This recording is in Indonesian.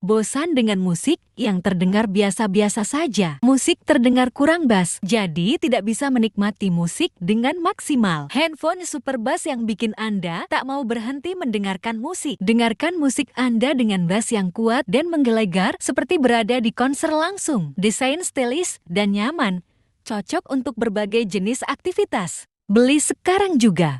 Bosan dengan musik yang terdengar biasa-biasa saja. Musik terdengar kurang bass, jadi tidak bisa menikmati musik dengan maksimal. Handphone super bass yang bikin Anda tak mau berhenti mendengarkan musik. Dengarkan musik Anda dengan bass yang kuat dan menggelegar seperti berada di konser langsung. Desain stylish dan nyaman, cocok untuk berbagai jenis aktivitas. Beli sekarang juga!